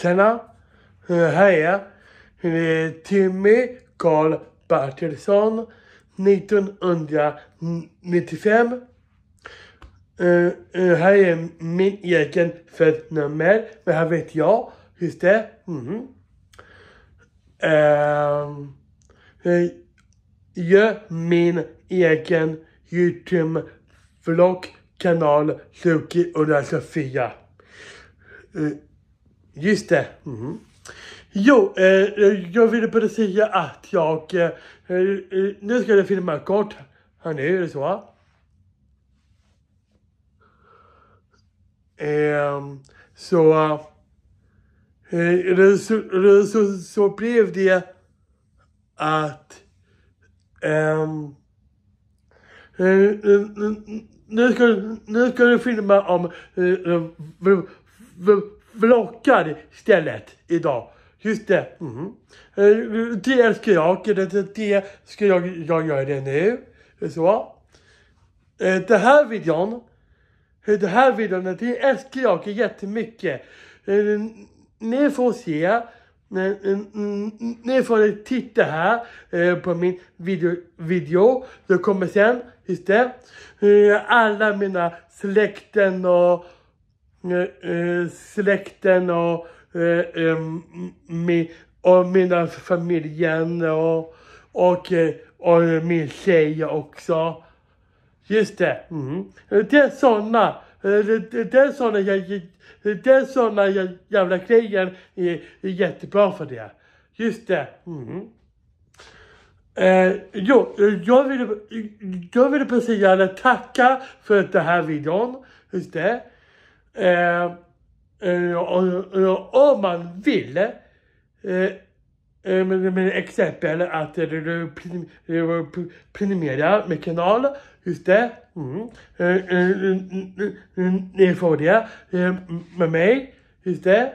Tjena! Sena, eh, är Timmy Karl Bertilsson, 1995. Uh, eh, eh, här är min egen födelsenummer, men här vet jag. Just det. Mm. Uh, jag gör min egen YouTube-vlogg, kanal 20 och Sofia. Uh, Just det. Mm. Jo, eh, eh, jag ville bara säga att jag... Eh, eh, eh, nu ska jag filma kort. Här nu, är ehm, det så? Eh, så, eh, så, så, så blev det att... Um, nu ska, nu ska du filma om vloggar istället idag. Just det. Mm. Eh, det älskar jag. Det ska jag, jag göra det nu. Så. Eh, det här videon. Eh, det här videon, det älskar jag jättemycket. Ni får se. Ni får titta här på min video. video. Det kommer sen, just det. Alla mina släkten och Eh, eh, släkten och, eh, och mina familjen och, och, och min tjej också. Just det. Mm. Det är sådana. Det är sådana det är såna jävla grejer är jättebra för det. Just det. Mm. Eh, jo, jag ville, jag ville precis gärna tacka för den här videon. Just det eh, eh om man vill. Eh, men, eh, men exempel att du prenumererar med kanal. Just det. Mm. Eh, ni får det med mig. Just det.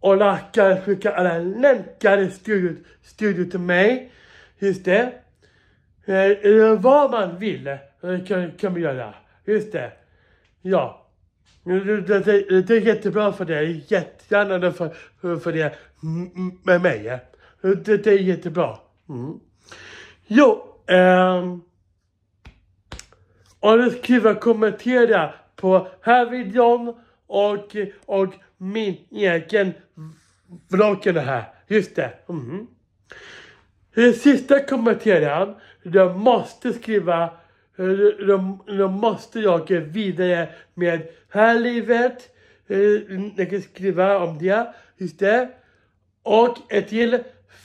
Och läkaren skickar alla länkar i studion, studion till mig. Just det. Vad man vill kan, kan vi göra. Just det. Ja. Det, är jättebra för dig. Jättegärna för, för det med mig. Det, är jättebra. Mm. Jo. Ähm. Och du skriver kommentera på här videon och, och min egen vloggen här. Just det. Mm. Den eh, sista kommentaren, du måste skriva då, eh, då måste jag vidare med här livet. Jag eh, kan skriva om det. Just det. Och ett till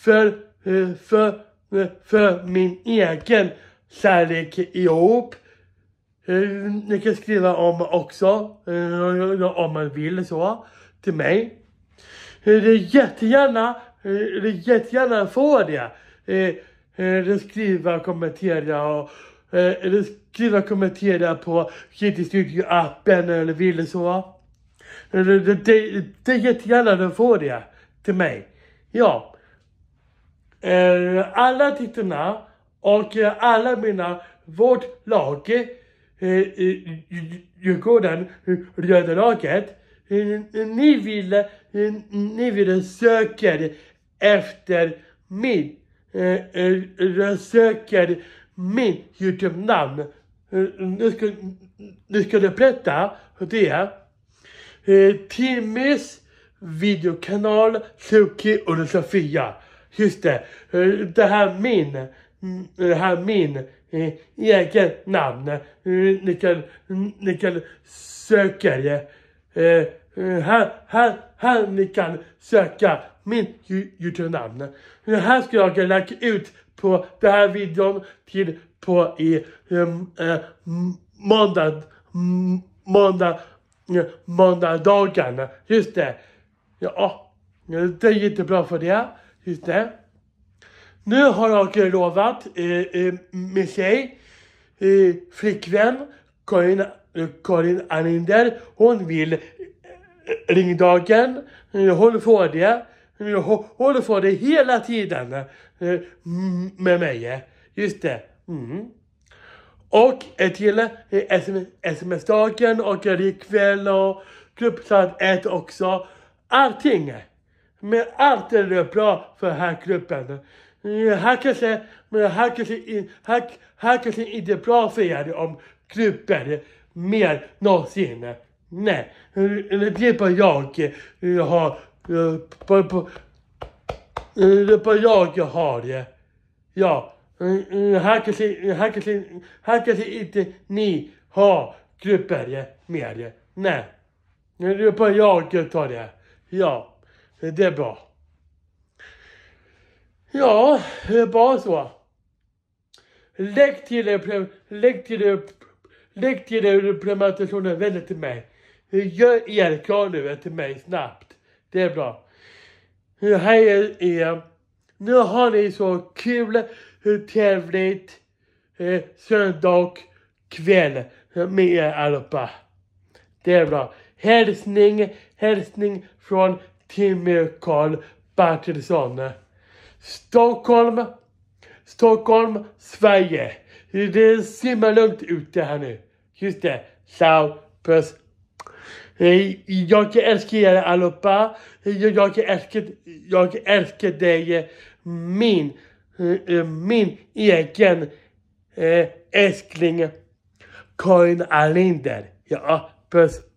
för, eh, för, för min egen kärlek ihop. Ni kan skriva om också, om man vill så, till mig. Det är jättegärna, det är jättegärna får det. Det skriva, kommentera och Eh, eller skriva kommentera på Kittystudio-appen eller vill så. Det, det, det är jättegärna du får det till mig. Ja. Eh, alla tittarna och eh, alla mina, vårt lag, Djurgården, Röda laget. Ni vill ni ville söker efter min, söker mitt YouTube-namn. Eh, nu ska, nu ska jag berätta hur det är. Eh, Timmys videokanal Suki och Sofia. Just det, eh, det här är min, mm, det här är min egen namn. Ni kan, ni kan söka det. Eh, här, här, här ni kan söka min Youtube-namn. Det eh, här ska jag lägga ut på den här videon till på i ehm, eh, måndag, måndag, måndagdagen. Just det. Ja, det är jättebra för det. Just det. Nu har jag lovat eh, eh, min tjej, eh, flickvän, Karin, Karin Aninder, hon vill ringdagen. Jag håller på det. Jag håller på det hela tiden eh, med mig. Just det. Mm. Och till eh, sms-dagen och ikväll och gruppsamtal också. Allting. Men allt är bra för den här gruppen. Eh, här kanske, men här kanske, här, här kanske inte är bra för er om grupper mer någonsin. Nej, det är bara jag, jag har... det är bara jag jag har det. Ja, här kanske, här kanske, här kanske inte ni har grupper mer. Nej, det är bara jag jag tar det. Ja, det är bra. Ja, det är bara så. Lägg till er, lägg till er, lägg till er prenumerationen väldigt till mig. Gör er klarlurar till mig snabbt. Det är bra. Hej er. Nu har ni så kul, trevligt eh, söndag kväll med er allihopa. Det är bra. Hälsning, hälsning från Timmy Karl Bertilsson. Stockholm, Stockholm, Sverige. Det är simma lugnt ute här nu. Just det. Ciao, puss. Eh, jag älskar er allihopa. Eh, jag älskar, jag älskar dig, eh, min, min egen älskling Karin Alinder. Ja, puss.